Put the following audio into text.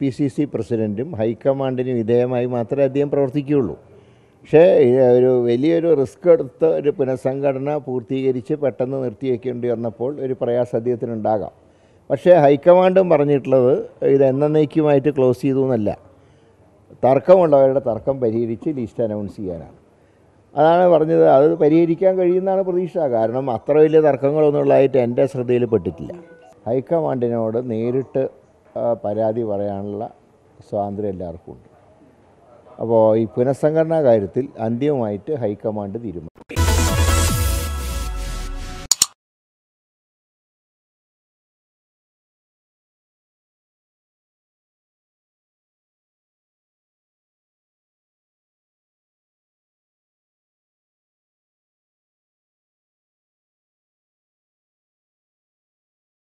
P C C പ്രസിഡൻറ്റും ഹൈക്കമാൻഡിനും വിധേയമായി മാത്രമേ അദ്ദേഹം പ്രവർത്തിക്കുകയുള്ളൂ പക്ഷേ ഒരു വലിയൊരു റിസ്ക് എടുത്ത ഒരു പുനഃസംഘടന പൂർത്തീകരിച്ച് പെട്ടെന്ന് നിർത്തിവെക്കേണ്ടി വന്നപ്പോൾ ഒരു പ്രയാസം അദ്ദേഹത്തിനുണ്ടാകാം പക്ഷേ ഹൈക്കമാൻഡും പറഞ്ഞിട്ടുള്ളത് ഇത് എന്നേക്കുമായിട്ട് ക്ലോസ് ചെയ്തു എന്നല്ല തർക്കമുള്ളവരുടെ തർക്കം പരിഹരിച്ച് ലിസ്റ്റ് അനൗൺസ് ചെയ്യാനാണ് അതാണ് പറഞ്ഞത് അത് പരിഹരിക്കാൻ കഴിയുന്നതാണ് പ്രതീക്ഷ കാരണം അത്ര വലിയ തർക്കങ്ങളൊന്നുള്ളതായിട്ട് എൻ്റെ ശ്രദ്ധയിൽ പെട്ടിട്ടില്ല ഹൈക്കമാൻഡിനോട് നേരിട്ട് പരാതി പറയാനുള്ള സ്വാതന്ത്ര്യം എല്ലാവർക്കും ഉണ്ട് അപ്പോൾ ഈ പുനഃസംഘടനാ കാര്യത്തിൽ അന്തിമമായിട്ട് ഹൈക്കമാൻഡ് തീരുമാനിക്കും